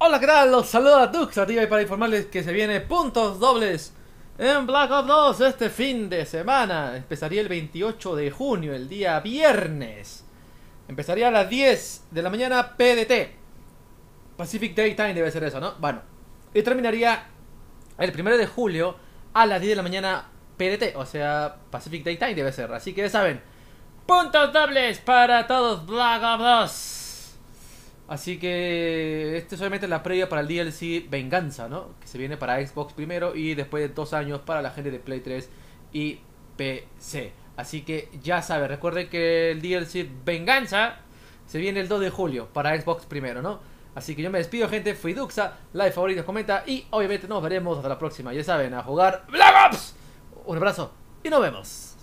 Hola, ¿qué tal? Los saluda Dux arriba y para informarles que se viene puntos dobles en Black Ops 2 este fin de semana. Empezaría el 28 de junio, el día viernes. Empezaría a las 10 de la mañana PDT. Pacific Daytime debe ser eso, ¿no? Bueno, y terminaría el 1 de julio a las 10 de la mañana PDT, o sea, Pacific Daytime debe ser. Así que ya saben, puntos dobles para todos Black Ops 2. Así que este solamente obviamente la previa para el DLC Venganza, ¿no? Que se viene para Xbox primero y después de dos años para la gente de Play 3 y PC. Así que ya saben, recuerden que el DLC Venganza se viene el 2 de julio para Xbox primero, ¿no? Así que yo me despido, gente. Fui Duxa, like, favoritos, comenta y obviamente nos veremos hasta la próxima. Ya saben, a jugar Black Ops. Un abrazo y nos vemos.